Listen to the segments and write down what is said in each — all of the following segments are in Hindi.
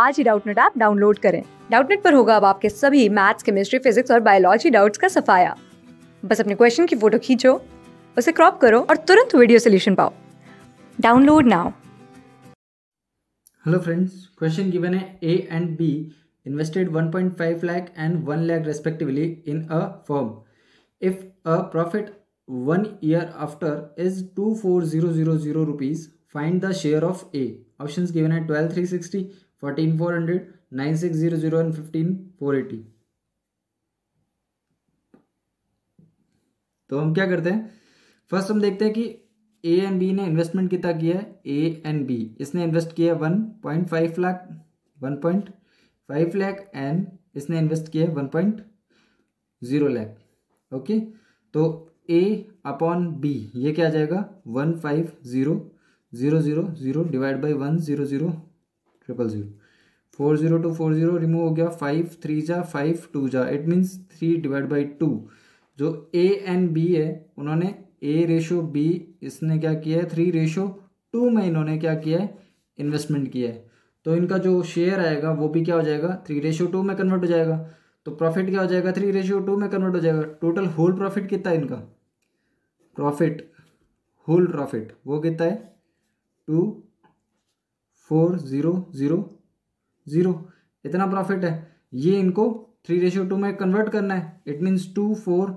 आज ही डाउटनेट ऐप डाउनलोड करें डाउटनेट पर होगा अब आपके सभी मैथ्स केमिस्ट्री फिजिक्स और बायोलॉजी डाउट्स का सफाया बस अपने क्वेश्चन की फोटो खींचो उसे क्रॉप करो और तुरंत वीडियो सोल्यूशन पाओ download now hello friends question given है A and B invested 1.5 lakh and 1 lakh respectively in a firm if a profit one year after is two four zero zero zero rupees find the share of A option given है twelve three sixty fourteen four hundred nine six zero zero and fifteen four eighty तो हम क्या करते हैं फर्स्ट हम देखते हैं कि ए एंड बी ने इन्वेस्टमेंट कितना किया है ए एंड बी इसने इन्वेस्ट किया one point five lakh one point five lakh and इसने इन्वेस्ट किया one point zero lakh okay तो ए अपॉन बी ये क्या आ जाएगा one five zero zero zero zero divide by one zero zero triple zero four zero two four zero remove हो गया फाइव थ्री जा फाइव टू जा it means three divide by two जो ए एंड बी है उन्होंने ए रेशो बी इसने क्या किया है थ्री रेशो टू में इन्होंने क्या किया है इन्वेस्टमेंट किया है तो इनका जो शेयर आएगा वो भी क्या हो जाएगा थ्री रेशो टू में कन्वर्ट हो जाएगा तो प्रॉफिट क्या हो जाएगा थ्री रेशियो टू में कन्वर्ट हो जाएगा टोटल होल प्रॉफिट कितना है इनका प्रॉफिट होल प्रॉफिट वो कितना है two four zero zero zero इतना प्रॉफिट है ये इनको थ्री रेशियो टू में कन्वर्ट करना है it means two four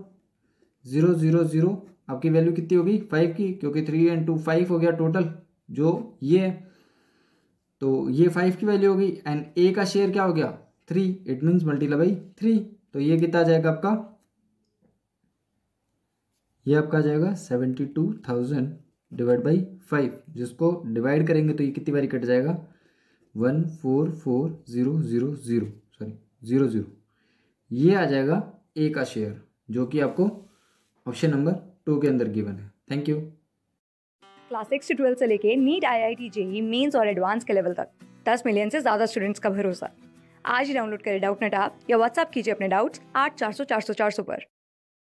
zero zero zero आपकी वैल्यू कितनी होगी फाइव की क्योंकि थ्री एंड टू फाइव हो गया टोटल जो ये है तो ये फाइव की वैल्यू होगी एंड ए का शेयर क्या हो गया three it means multiply three तो ये कितना आ जाएगा आपका ये आपका आ जाएगा seventy two thousand divide by five जिसको डिवाइड करेंगे तो ये कितनी बारी कट जाएगा one four four zero zero zero sorry zero zero ये आ जाएगा ए का शेयर जो कि आपको ऑप्शन नंबर टू के अंदर गिवन है थैंक यू क्लास सिक्स से ट्वेल्थ से लेके NEET I I T JEE mains और एडवांस के लेवल तक दस मिलियन से ज़्यादा स्टूडेंट्स का भरोसा आज ही डाउनलोड करें डाउट नेट आप या व्हाट्सअप कीजिए अपने डाउट्स आठ चार सौ चार सौ चार सौ पर